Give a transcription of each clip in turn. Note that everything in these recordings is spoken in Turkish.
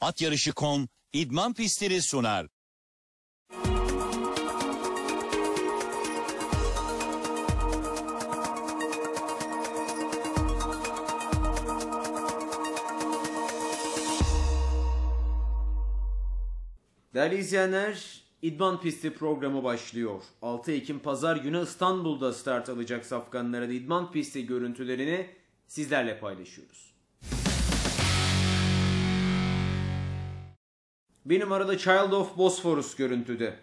At Yarışı.com idman pistleri sunar. Değerli izleyenler, İdman Pisti programı başlıyor. 6 Ekim Pazar günü İstanbul'da start alacak safkanların İdman Pisti görüntülerini sizlerle paylaşıyoruz. Bir numarada Child of Bosphorus görüntüde.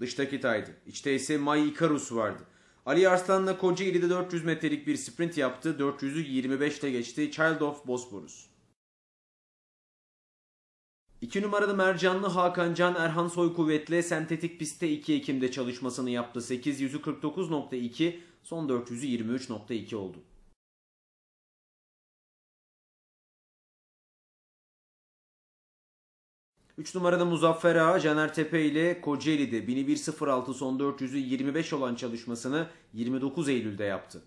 dıştaki taydı, İçte ise May Icarus vardı. Ali Arslan'la Kocaeli'de 400 metrelik bir sprint yaptı. 400'ü 25 ile geçti. Child of Bosphorus. 2 numaralı Mercanlı Hakan Can Erhan Soy kuvvetle sentetik pistte 2 Ekim'de çalışmasını yaptı. 8 149.2 son 400'ü 23.2 oldu. 3 numarada Muzaffer Ağa, Caner Tepe ile Kocaeli'de 1106 son 400'ü 25 olan çalışmasını 29 Eylül'de yaptı.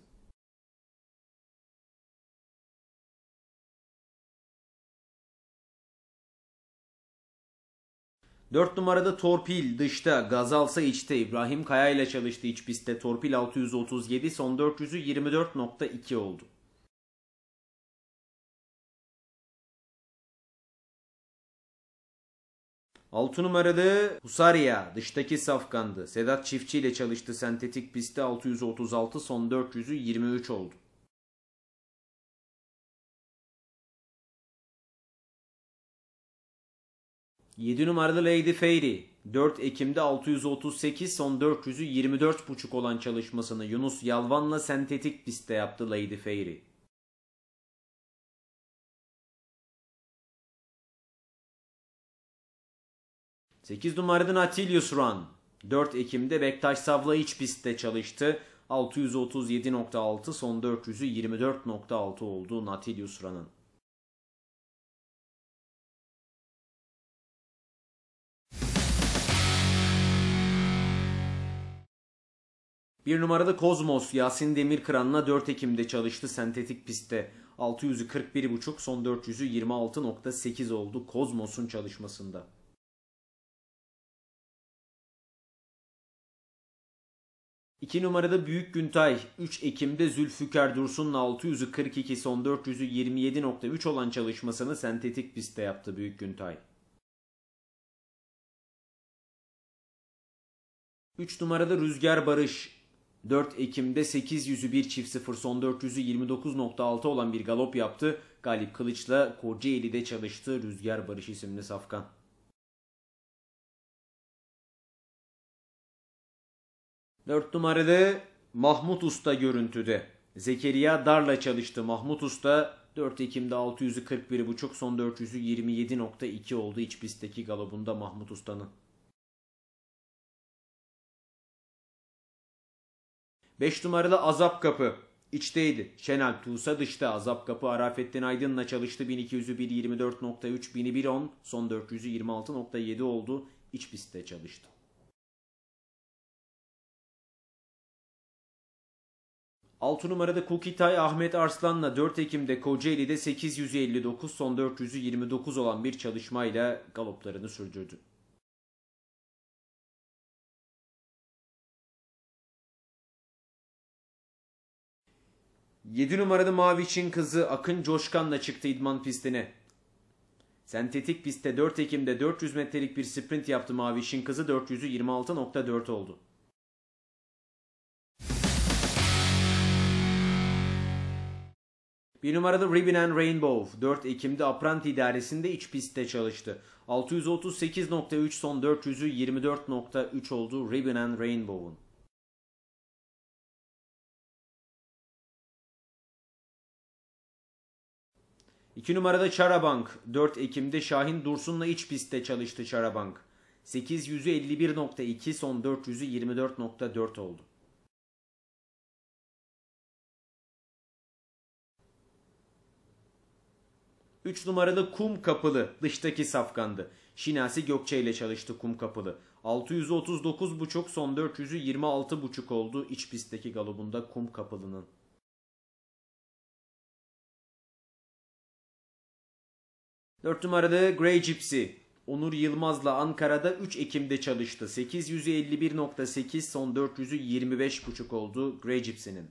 Dört numarada Torpil dışta, Gazalsa içte İbrahim Kaya ile çalıştı iç pistte. Torpil 637 son 400'ü 24.2 oldu. 6 numaralı Husaria dıştaki safkandı. Sedat Çiftçi ile çalıştı sentetik pistte 636 son 400'ü 23 oldu. Yedi numaralı Lady Fairy 4 Ekim'de 638 son 400'ü 24.5 olan çalışmasını Yunus Yalvan'la sentetik pistte yaptı Lady Fairy. 8 numaradan Atilius Run. 4 Ekim'de Bektaş Savla iç pistte çalıştı. 637.6 son 400'ü 24.6 oldu Natilius Run'ın. Bir numarada Kozmos Yasin Demirkıran'la 4 Ekim'de çalıştı sentetik pistte. 641.5 son 400'ü 26.8 oldu Kozmos'un çalışmasında. 2 numarada Büyük Güntay 3 Ekim'de Zülfikar Dursun'un 642 son 400'ü 27.3 olan çalışmasını sentetik pistte yaptı Büyük Güntay. 3 numarada Rüzgar Barış 4 Ekim'de 800'ü 1 çift 0 son 400'ü 29.6 olan bir galop yaptı. Galip Kılıç'la Kocaeli'de çalıştı Rüzgar Barış isimli safkan. 4 numarada Mahmut Usta görüntüde. Zekeriya Dar'la çalıştı. Mahmut Usta 4 Ekim'de 600'ü 41,5 son 400'ü 27,2 oldu iç pistteki galobunda Mahmut Usta'nın. 5 numaralı Azap Kapı. İçteydi. Şenel Tuğsa dışta. Azap Kapı Arafettin Aydın'la çalıştı. 1200'ü 1.24.3, 1001.10, son 400'ü 26.7 oldu. İç pistte çalıştı. 6 numarada Kukitay Ahmet Arslan'la 4 Ekim'de Kocaeli'de 859 son 400'ü 29 olan bir çalışmayla galoplarını sürdürdü. Yedi numaralı Maviç'in kızı Akın Coşkan'la çıktı idman pistine. Sentetik pistte 4 Ekim'de 400 metrelik bir sprint yaptı Maviç'in kızı 400'ü 26.4 oldu. Bir numarada Ribbon and Rainbow 4 Ekim'de Apranti idaresinde iç pistte çalıştı. 638.3 son 400'ü 24.3 oldu Ribbon and Rainbow'un. İki numarada Charabank, 4 Ekim'de Şahin Dursun'la iç pistte çalıştı Charabank. 8 son 400'ü 24.4 oldu. 3 numaralı Kum Kapılı dıştaki safkandı. Şinasi Gökçe ile çalıştı Kum Kapılı. 639.5 son 400'ü 26.5 oldu iç pistteki galobunda Kum Kapılı'nın. Dört numaralı Grey Gypsy. Onur Yılmaz'la Ankara'da 3 Ekim'de çalıştı. 851.8 son 400'ü 25.5 oldu Grey Gypsy'nin.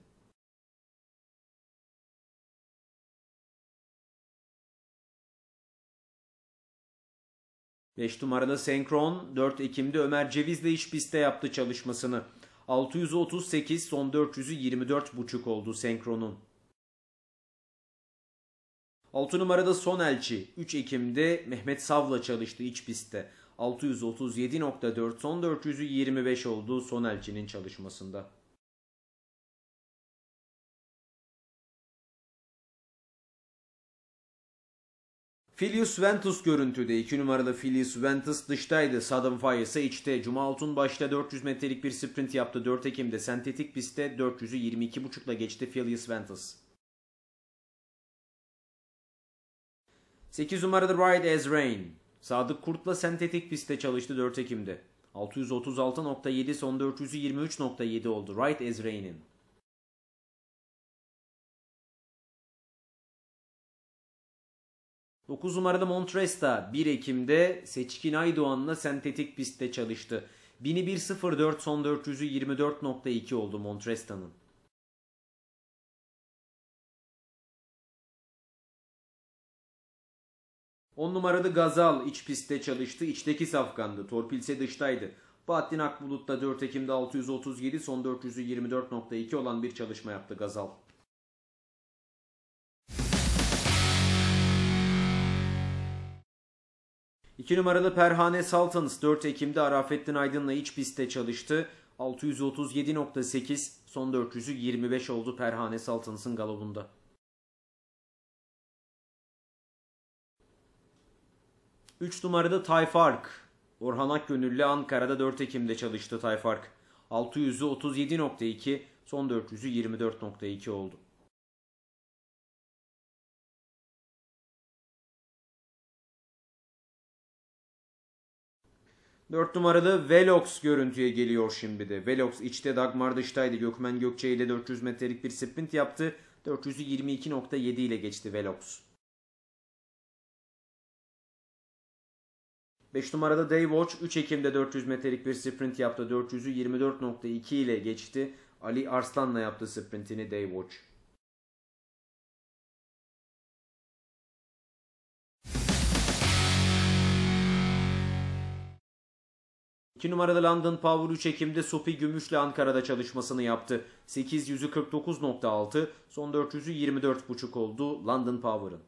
5 numaralı Senkron 4 Ekim'de Ömer Ceviz'le iş pistte yaptı çalışmasını. 638 son 400'ü 24,5 oldu Senkron'un. 6 numarada Son Elçi 3 Ekim'de Mehmet Sav'la çalıştı iç pistte. 637.4 son 400'ü 25 oldu Son Elçi'nin çalışmasında. Filius Ventus görüntüde 2 numaralı Filius Ventus dıştaydı. Sudden Fire ise içte. Cuma Altun başta 400 metrelik bir sprint yaptı. 4 Ekim'de sentetik pistte 400'ü 22.5 ile geçti Filius Ventus. 8 numaralı Ride As Rain. Sadık Kurt'la sentetik pistte çalıştı 4 Ekim'de. 636.7 son 423.7 oldu Right As Rain'in. 9 numaralı Montresta 1 Ekim'de Seçkin Aydoğan'la sentetik pistte çalıştı. 1104 son 400'ü 24.2 oldu Montresta'nın. On numaralı Gazal iç pistte çalıştı. İçteki safkandı. Torpilse dıştaydı. Bahattin Akbulut da 4 Ekim'de 637 son 400'ü 24.2 olan bir çalışma yaptı Gazal. 2 numaralı Perhane Sultans 4 Ekim'de Arafettin Aydın'la iç pistte çalıştı. 637.8 son 400'ü 25 oldu Perhane Sultans'ın galobunda. Üç numarada Tayfark. Orhan Akgönüllü Ankara'da 4 Ekim'de çalıştı Tayfark. 637.2 son 400'ü 24.2 oldu. 4 numaralı Velox görüntüye geliyor şimdi de. Velox içte Dagmar dıştaydı. Gökmen Gökçe ile 400 metrelik bir sprint yaptı. 422.7 ile geçti Velox. 5 numarada Daywatch 3 Ekim'de 400 metrelik bir sprint yaptı. 424.2 ile geçti. Ali Arslan'la yaptı sprintini Daywatch. 2 numaralı London Power 3 Ekim'de Sopi Gümüş'le Ankara'da çalışmasını yaptı. 849.6 son 400'ü 24.5 oldu London Power'ın.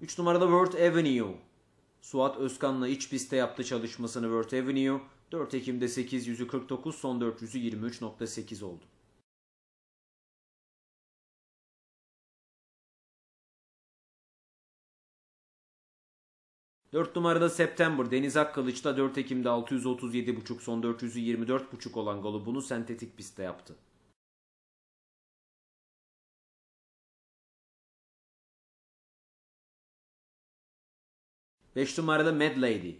Üç numaralı World Avenue. Suat Özkan'la iç piste yaptı çalışmasını World Avenue. 4 Ekim'de 849 son 400'ü 23.8 oldu. 4 numarada September Deniz Akkılıç'ta 4 Ekim'de 637.5 son 424.5 24.5 olan golü sentetik pistte yaptı. Beş numarada Mad Lady.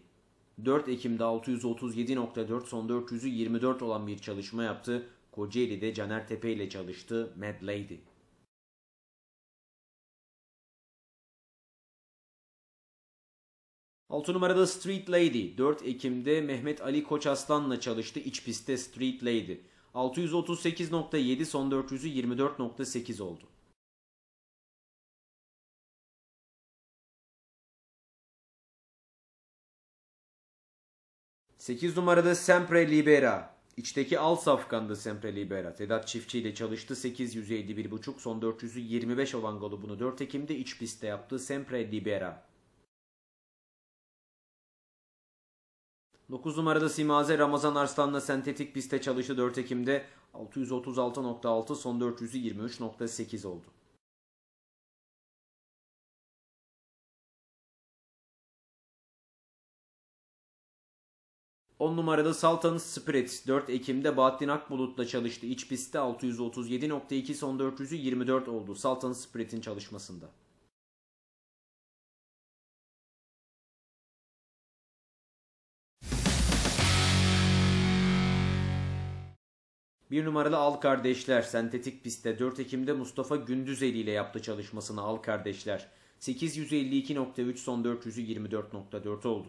4 Ekim'de 637.4 son 424 olan bir çalışma yaptı. Kocaeli'de Caner Tepe ile çalıştı Mad Lady. 6 numarada Street Lady. 4 Ekim'de Mehmet Ali Koç Aslan'la çalıştı iç pistte Street Lady. 638.7 son 400'ü 24.8 oldu. Sekiz numarada Sempre Libera. İçteki al safkandı Sempre Libera. Tedat Çiftçi ile çalıştı. 851.5 son 425 25 olan golü bunu 4 Ekim'de iç pistte yaptı Sempre Libera. 9 numarada Simaze Ramazan Arslan'la sentetik piste çalıştı 4 Ekim'de 636.6 son 400'ü 23.8 oldu. On numarada Saltan Spirit 4 Ekim'de Bahattin Akbulut'la çalıştı. İç pistte 637.2 son 400'ü 24 oldu Saltan Spirit'in çalışmasında. Bir numaralı Al Kardeşler sentetik pistte 4 Ekim'de Mustafa Gündüzeli ile yaptı çalışmasını Al Kardeşler. 852.3 son 424.4 oldu.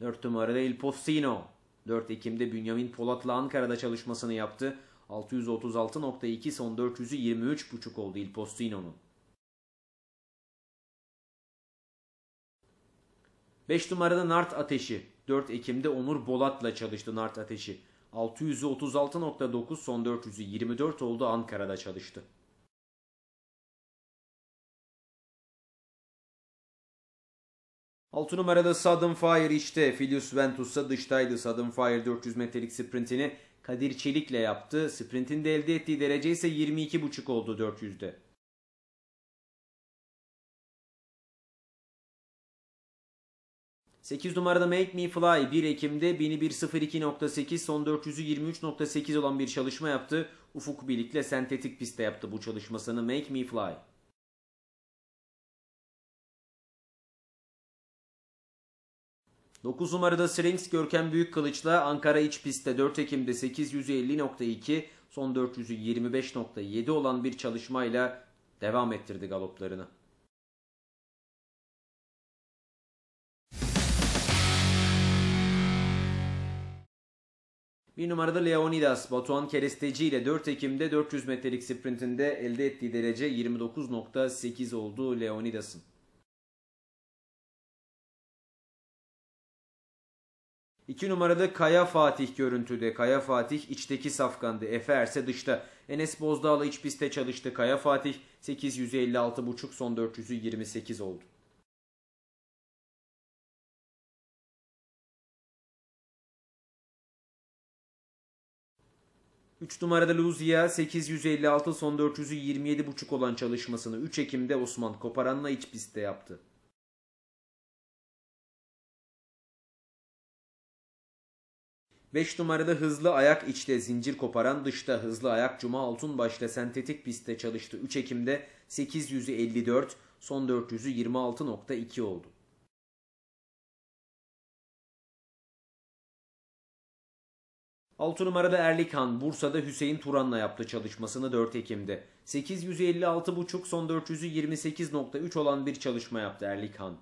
4 numaralı Il Postino 4 Ekim'de Bünyamin Polat'la Ankara'da çalışmasını yaptı. 636.2 son 423.5 oldu Il Postino'nun. 5 numarada Nart Ateşi 4 Ekim'de Onur Bolat'la çalıştı Nart Ateşi. 636.9 son 400'ü 24 oldu Ankara'da çalıştı. Altı numarada Sudden Fire işte. Filius Ventus'a dıştaydı. Sudden Fire 400 metrelik sprintini Kadir Çelik'le yaptı. Sprintinde elde ettiği derece ise 22.5 oldu 400'de. 8 numarada Make Me Fly 1 Ekim'de 1102.8 son 400'ü 23.8 olan bir çalışma yaptı. Ufuk birlikte sentetik pistte yaptı bu çalışmasını Make Me Fly. 9 numarada Strings Görkem kılıçla Ankara iç pistte 4 Ekim'de 850.2 son 400'ü 25.7 olan bir çalışmayla devam ettirdi galoplarını. Bir numarada Leonidas Batuhan Keresteci ile 4 Ekim'de 400 metrelik sprintinde elde ettiği derece 29.8 oldu Leonidas'ın. İki numarada Kaya Fatih görüntüde. Kaya Fatih içteki safkandı. Efe Erse dışta. Enes Bozdağ'la iç pistte çalıştı. Kaya Fatih 856.5 son 428 oldu. 3 numarada Luzia 856 son 400'ü 27.5 olan çalışmasını 3 Ekim'de Osman Koparan'la iç pistte yaptı. Beş numarada hızlı ayak içte zincir koparan dışta hızlı ayak Cuma altın başta sentetik pistte çalıştı. 3 Ekim'de 854 son 400'ü 26.2 oldu. 6 numaralı Erlikan Bursa'da Hüseyin Turan'la yaptı çalışmasını 4 Ekim'de. 856,5 son 400'ü 28.3 olan bir çalışma yaptı Erlikan.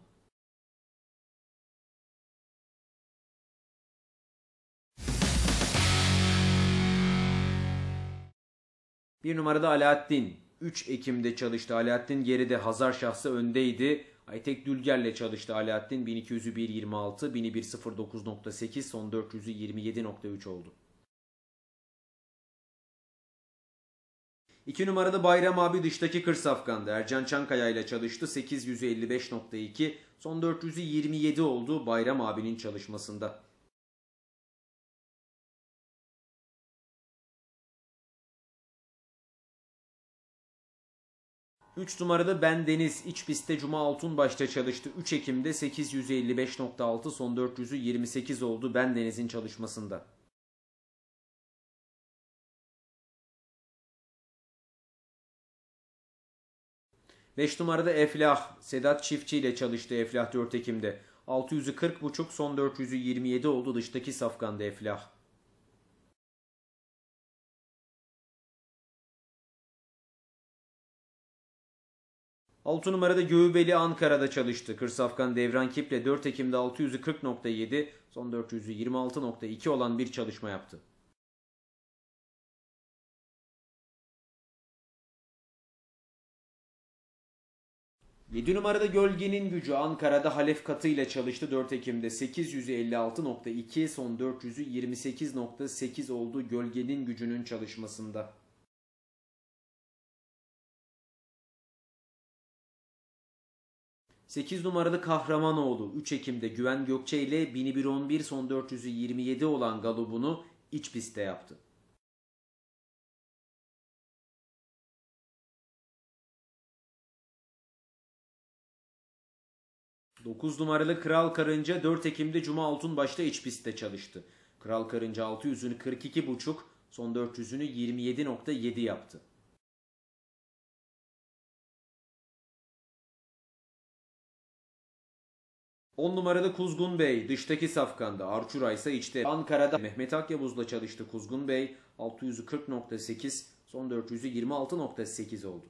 Bir numarada Alaaddin. 3 Ekim'de çalıştı. Alaaddin geride Hazar şahsı öndeydi. Aytek Dülger'le çalıştı Alaaddin. 1200'ü 1.26, 1000'i son 400'ü 27.3 oldu. 2 numarada Bayram abi dıştaki Kırsafkan'da Ercan Çankaya ile çalıştı. 855.2, son 400'ü 27 oldu Bayram abinin çalışmasında. 3 numarada Ben Deniz iç pistte Cuma altun başta çalıştı. 3 Ekim'de 855.6 son 400'ü 28 oldu Ben Deniz'in çalışmasında. Beş numarada Eflah. Sedat Çiftçi ile çalıştı Eflah 4 Ekim'de. 600'ü son 400'ü 27 oldu dıştaki safkanda Eflah. 6 numarada Göğübeli Ankara'da çalıştı. Kırsafkan Devran Kip'le 4 Ekim'de 640.7, son 400'ü 26.2 olan bir çalışma yaptı. Yedi numarada Gölgenin Gücü Ankara'da Halef Katı ile çalıştı 4 Ekim'de 856.2 son 400'ü 28.8 oldu Gölgenin Gücü'nün çalışmasında. 8 numaralı Kahramanoğlu 3 Ekim'de Güven Gökçe ile 1111 son 427 olan Galubunu iç pistte yaptı. Dokuz numaralı Kral Karınca 4 Ekim'de Cuma başta iç pistte çalıştı. Kral Karınca 600'ünü 42,5, son 400'ünü 27,7 yaptı. 10 numarada Kuzgun Bey dıştaki safkanda, Arçura ise içte. Ankara'da Mehmet Akyavuz'la çalıştı Kuzgun Bey. 640.8, son 400'ü 26.8 oldu.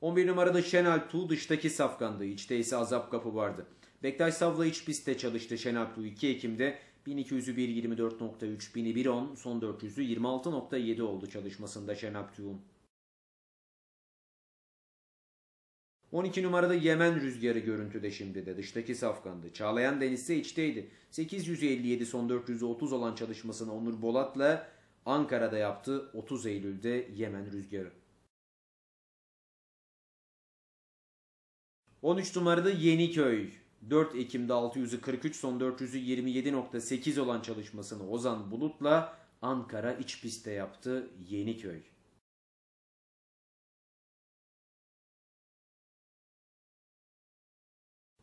On bir numarada Şenal Tu dıştaki safkandı. İçte ise azap kapı vardı. Bektaş Savla iç pistte çalıştı Şenal Tu 2 Ekim'de. 1200'ü 1.24.3, 1000'i son 400'ü 26.7 oldu çalışmasında Şenal Tu'nun. 12 numarada Yemen rüzgarı görüntüde şimdi de dıştaki safkandı. Çağlayan Deniz ise içteydi. 857 son 430 olan çalışmasını Onur Bolat'la Ankara'da yaptı 30 Eylül'de Yemen rüzgarı. 13 numarada Yeniköy. 4 Ekim'de 643 son 427.8 olan çalışmasını Ozan Bulut'la Ankara iç pistte yaptı Yeniköy.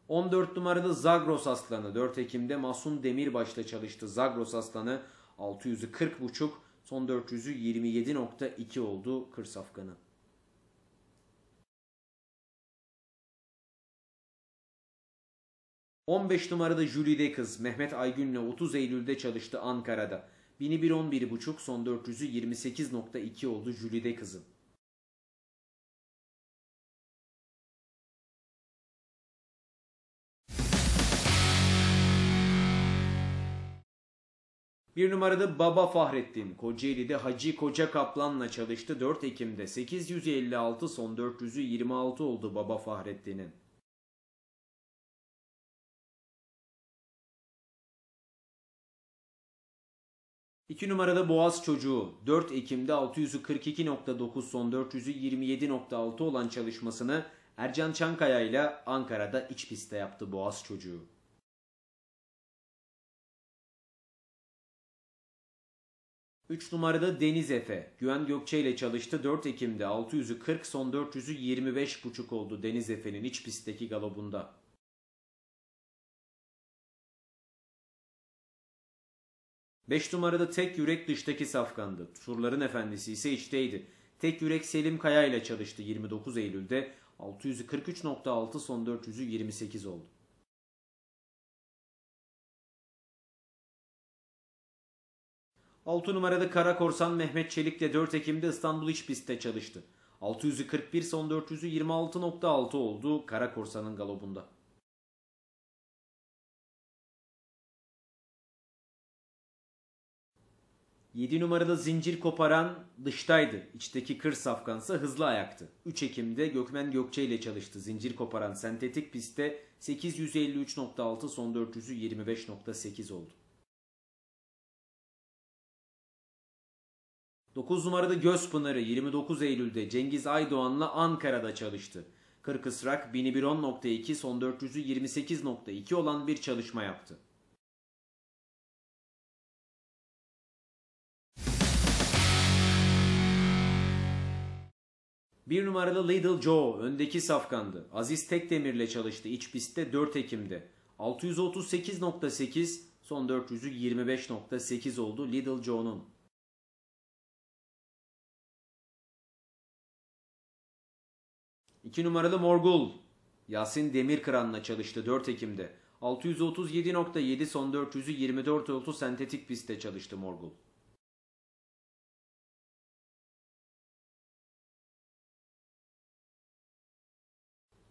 14 numarada Zagros Aslanı 4 Ekim'de Masum Demirbaş'la çalıştı. Zagros Aslanı 640.5 son 400'ü 27.2 oldu kır safkanı. ...15 numarada Jülide Kız Mehmet Aygün'le 30 Eylül'de çalıştı Ankara'da. 1111.5 son 400'ü 28.2 oldu Jülide Kız'ın. Bir numarada Baba Fahrettin Kocaeli'de Hacı Koca Kaplan'la çalıştı 4 Ekim'de 856 son 400'ü 26 oldu Baba Fahrettin'in. İki numarada Boğaz Çocuğu 4 Ekim'de 642.9 son 400'ü 27.6 olan çalışmasını Ercan Çankaya ile Ankara'da iç pistte yaptı Boğaz Çocuğu. 3 numarada Deniz Efe. Güven Gökçe ile çalıştı. 4 Ekim'de 600'ü 40 son 400'ü 25.5 oldu Deniz Efe'nin iç pistteki galobunda. Beş numarada tek yürek dıştaki safkandı. Turların efendisi ise içteydi. Tek yürek Selim Kaya ile çalıştı 29 Eylül'de. 643.6 son 400'ü 28 oldu. 6 numarada Kara Korsan Mehmet Çelik de 4 Ekim'de İstanbul İç Pist'te çalıştı. 641 son 400'ü 26.6 oldu Kara Korsan'ın galobunda. Yedi numarada zincir koparan dıştaydı. İçteki kır safkansa hızlı ayaktı. 3 Ekim'de Gökmen Gökçe ile çalıştı. Zincir koparan sentetik pistte 853.6 son 400'ü 25.8 oldu. 9 numarada Gözpınarı 29 Eylül'de Cengiz Aydoğan'la Ankara'da çalıştı. Kırk ısrak 1010.2 son 400'ü 28.2 olan bir çalışma yaptı. Bir numaralı Lidl Joe öndeki safkandı. Aziz Tekdemir'le çalıştı iç pistte 4 Ekim'de. 638.8 son 400'ü 25.8 oldu Lidl Joe'nun. 2 numaralı Morgul. Yasin Demirkıran'la çalıştı 4 Ekim'de. 637.7 son 400'ü 24.30 sentetik pistte çalıştı Morgul.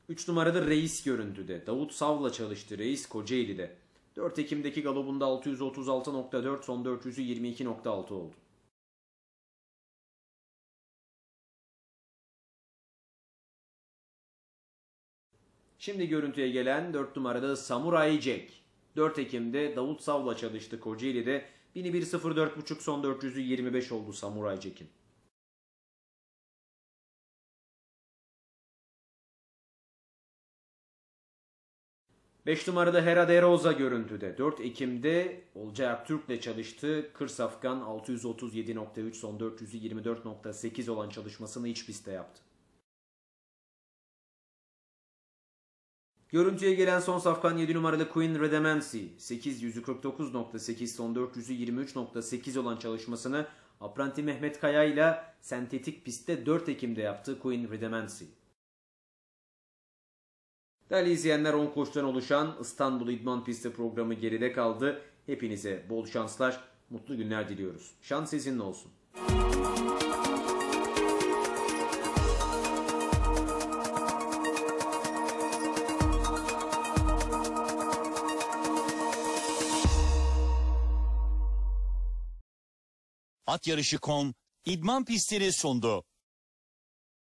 Üç numarada Reis görüntüde. Davut Sav'la çalıştı Reis Kocaeli'de. 4 Ekim'deki galobunda 636.4 son 400'ü 22.6 oldu. Şimdi görüntüye gelen 4 numarada Samurai Jack. 4 Ekim'de Davut Sav'la çalıştı Kocaeli'de. 1104.5 son 400'ü 25 oldu Samurai Jack'in. Beş numarada Hera De Rosa görüntüde. 4 Ekim'de Olcay Aktürk'le çalıştı. kır Kırsafkan 637.3 son 424.8 olan çalışmasını iç pistte yaptı. Görüntüye gelen son safkan 7 numaralı Queen Redemancy 8 149.8 son 400'ü olan çalışmasını Apranti Mehmet Kaya ile sentetik pistte 4 Ekim'de yaptı Queen Redemancy. Değerli izleyenler 10 koçtan oluşan İstanbul İdman Pisti programı geride kaldı. Hepinize bol şanslar, mutlu günler diliyoruz. Şans sizinle olsun. At Yarışı.com idman pistleri sundu.